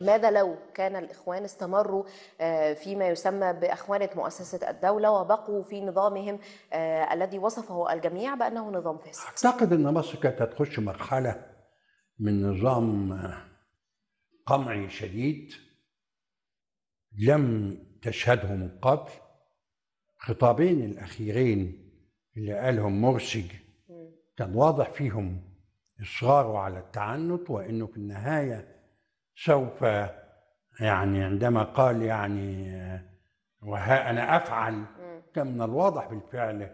ماذا لو كان الإخوان استمروا آه، فيما يسمى بأخوانة مؤسسة الدولة وبقوا في نظامهم آه، الذي وصفه الجميع بأنه نظام فاسد أعتقد أن مصر كانت هتخش مرحلة من نظام آه، قمعي شديد لم تشهده من قبل خطابين الأخيرين اللي قالهم مرسي كان واضح فيهم إصراره على التعنت وأنه في النهاية سوف يعني عندما قال يعني وها أنا أفعل كان من الواضح بالفعل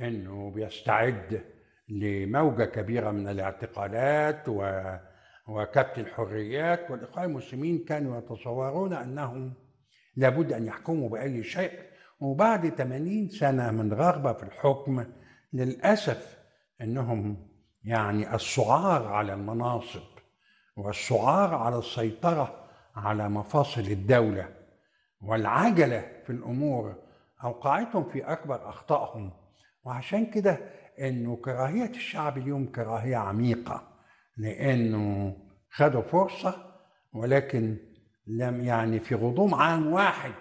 أنه بيستعد لموجة كبيرة من الاعتقالات و وكبت الحريات والإخوان المسلمين كانوا يتصورون أنهم لابد أن يحكموا بأي شيء وبعد 80 سنة من رغبة في الحكم للأسف أنهم يعني الصعار على المناصب والشعار على السيطرة على مفاصل الدولة والعجلة في الأمور أوقعتهم في أكبر أخطائهم وعشان كده إنه كراهية الشعب اليوم كراهية عميقة لأنه خدوا فرصة ولكن لم يعني في غضون عام واحد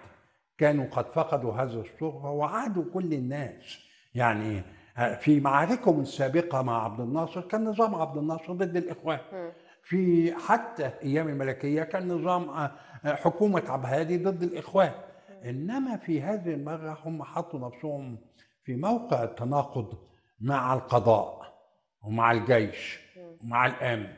كانوا قد فقدوا هذا الصغر وعادوا كل الناس يعني آه، في معاركهم السابقة مع عبد الناصر كان نظام عبد الناصر ضد الإخوان في حتى ايام الملكيه كان نظام آه، حكومه عبهادي ضد الاخوان انما في هذه المره هم حطوا نفسهم في موقع التناقض مع القضاء ومع الجيش ومع الامن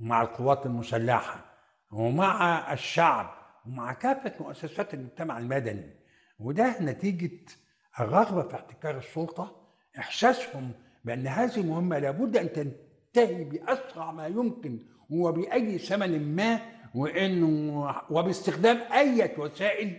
ومع القوات المسلحه ومع الشعب ومع كافه مؤسسات المجتمع المدني وده نتيجه الرغبه في احتكار السلطه احساسهم بان هذه المهمه لابد ان ينتهي باسرع ما يمكن وباي ثمن ما وانه وباستخدام اي وسائل